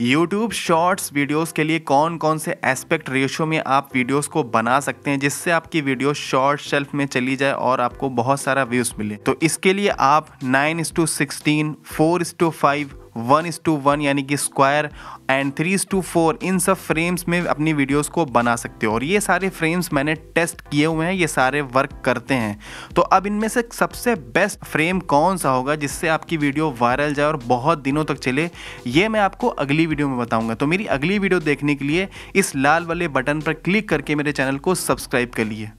YouTube shorts videos के लिए कौन कौन से एस्पेक्ट रेशियो में आप वीडियोस को बना सकते हैं जिससे आपकी वीडियो शॉर्ट शेल्फ में चली जाए और आपको बहुत सारा व्यूज मिले तो इसके लिए आप nine is to sixteen four is to five one is to one यानी कि square and three is to four इन सब फ्रेम्स में अपनी वीडियोस को बना सकते हो और ये सारे फ्रेम्स मैंने टेस्ट किए हुए हैं ये सारे वर्क करते हैं तो अब इनमें से सबसे बेस्ट फ्रेम कौन सा होगा जिससे आपकी वीडियो वायरल जाए और बहुत दिनों तक चले ये मैं आपको अगली वीडियो में बताऊँगा तो मेरी अगली वीडियो देखने के लिए इस लाल वाले बटन पर क्लिक करके मेरे चैनल को सब्सक्राइब कर लिए